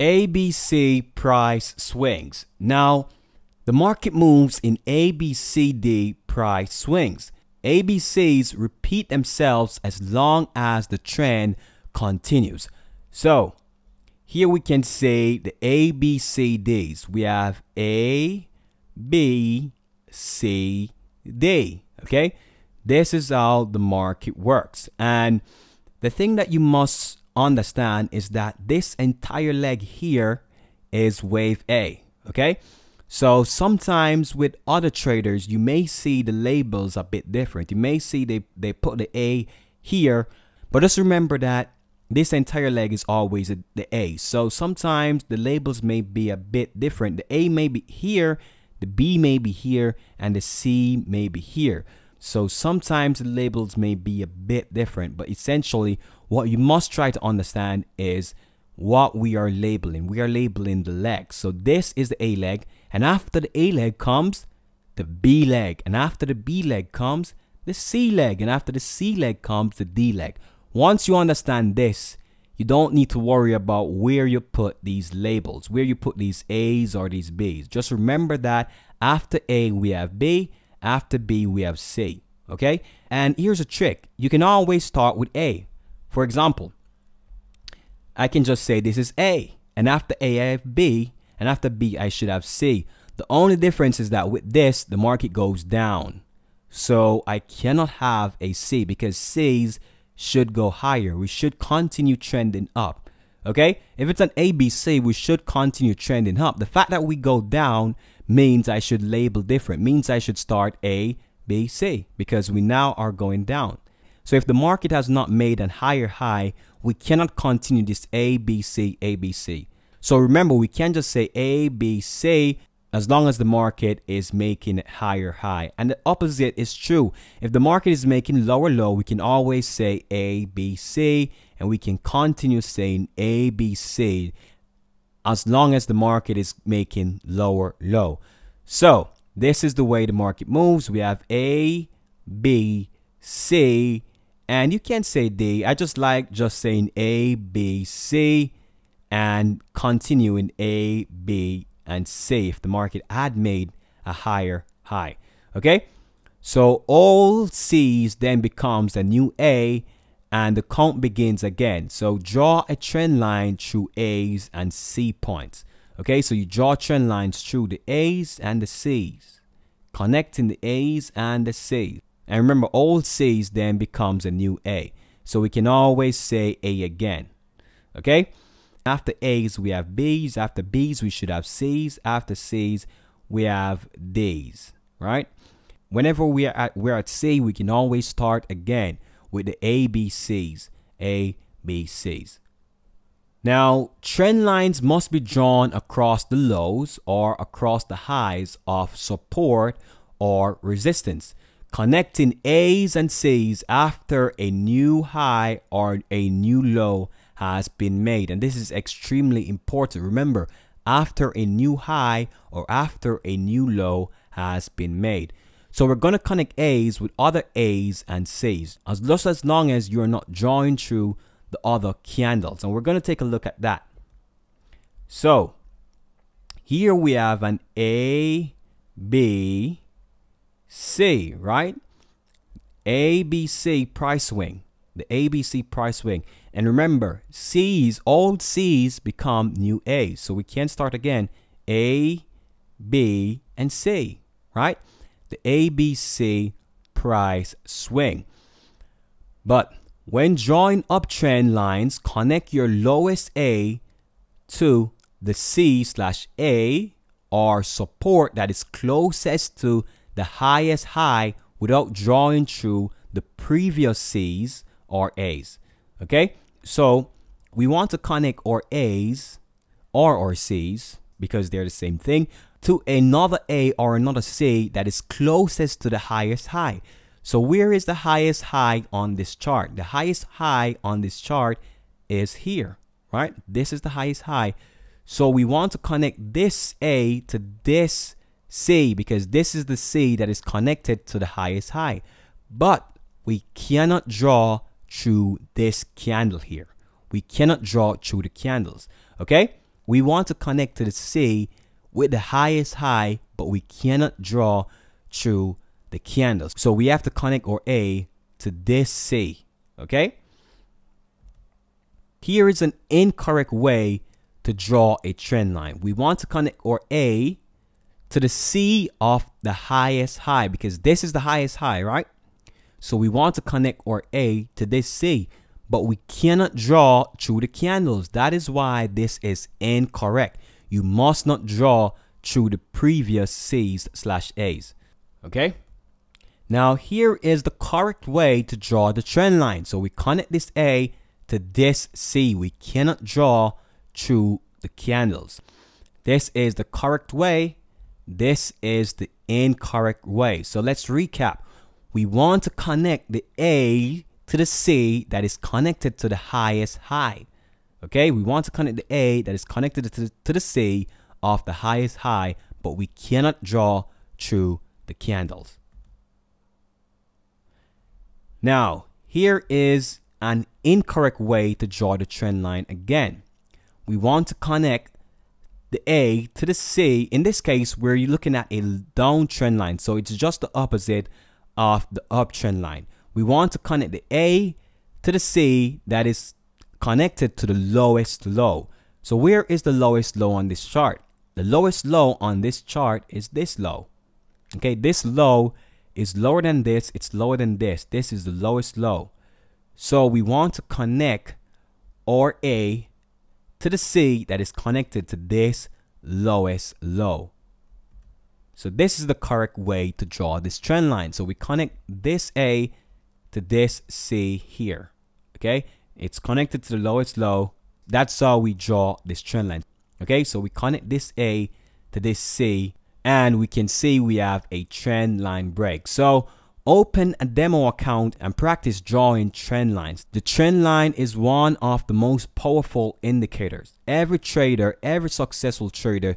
ABC price swings. Now, the market moves in ABCD price swings. ABCs repeat themselves as long as the trend continues. So, here we can say the ABCDs. We have A, B, C, D. Okay? This is how the market works. And the thing that you must understand is that this entire leg here is wave A, okay? So sometimes with other traders, you may see the labels a bit different. You may see they, they put the A here, but just remember that this entire leg is always the A. So sometimes the labels may be a bit different. The A may be here, the B may be here, and the C may be here. So sometimes the labels may be a bit different, but essentially, what you must try to understand is what we are labeling. We are labeling the leg. So this is the A leg, and after the A leg comes the B leg, and after the B leg comes the C leg, and after the C leg comes the D leg. Once you understand this, you don't need to worry about where you put these labels, where you put these A's or these B's. Just remember that after A, we have B, after B, we have C, okay? And here's a trick. You can always start with A. For example, I can just say this is A, and after A, I have B, and after B, I should have C. The only difference is that with this, the market goes down. So I cannot have a C because C's should go higher. We should continue trending up. Okay? If it's an ABC, we should continue trending up. The fact that we go down means I should label different, means I should start A, B, C, because we now are going down. So if the market has not made a higher high, we cannot continue this A, B, C, A, B, C. So remember, we can't just say A, B, C as long as the market is making higher high. And the opposite is true. If the market is making lower low, we can always say A, B, C, and we can continue saying A, B, C as long as the market is making lower low. So this is the way the market moves. We have A, B, C, and you can say D. I just like just saying A, B, C, and continuing A, B, and C if the market had made a higher high. Okay, so all C's then becomes a new A and the count begins again. So draw a trend line through A's and C points. Okay, so you draw trend lines through the A's and the C's, connecting the A's and the C's. And remember, all C's then becomes a new A. So we can always say A again. Okay, after A's we have B's, after B's we should have C's, after C's we have D's, right? Whenever we are at, we're at C, we can always start again with the ABCs. ABCs. Now, trend lines must be drawn across the lows or across the highs of support or resistance, connecting A's and C's after a new high or a new low has been made. And this is extremely important. Remember, after a new high or after a new low has been made. So we're going to connect A's with other A's and C's, as just as long as you're not drawing through the other candles. And we're going to take a look at that. So here we have an A, B, C, right? ABC price swing, the ABC price swing. And remember, C's, old C's become new A's. So we can start again, A, B, and C, right? the ABC price swing. But when drawing uptrend lines, connect your lowest A to the C slash A or support that is closest to the highest high without drawing through the previous C's or A's. Okay, so we want to connect our A's or our C's because they're the same thing to another A or another C that is closest to the highest high. So where is the highest high on this chart? The highest high on this chart is here, right? This is the highest high. So we want to connect this A to this C because this is the C that is connected to the highest high. But we cannot draw through this candle here. We cannot draw through the candles, okay? We want to connect to the C with the highest high, but we cannot draw through the candles. So we have to connect our A to this C, okay? Here is an incorrect way to draw a trend line. We want to connect our A to the C of the highest high because this is the highest high, right? So we want to connect our A to this C, but we cannot draw through the candles. That is why this is incorrect you must not draw through the previous C's slash A's. Okay? Now here is the correct way to draw the trend line. So we connect this A to this C. We cannot draw through the candles. This is the correct way. This is the incorrect way. So let's recap. We want to connect the A to the C that is connected to the highest high. Okay, we want to connect the A that is connected to the, C of the highest high, but we cannot draw through the candles. Now, here is an incorrect way to draw the trend line again. We want to connect the A to the C. In this case, we're looking at a downtrend line, so it's just the opposite of the uptrend line. We want to connect the A to the C that is connected to the lowest low. So where is the lowest low on this chart? The lowest low on this chart is this low. Okay, this low is lower than this, it's lower than this. This is the lowest low. So we want to connect A, to the C that is connected to this lowest low. So this is the correct way to draw this trend line. So we connect this A to this C here, okay? It's connected to the lowest low. That's how we draw this trend line. Okay, so we connect this A to this C and we can see we have a trend line break. So open a demo account and practice drawing trend lines. The trend line is one of the most powerful indicators. Every trader, every successful trader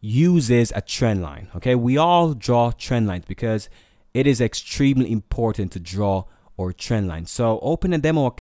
uses a trend line. Okay, we all draw trend lines because it is extremely important to draw or trend line. So open a demo account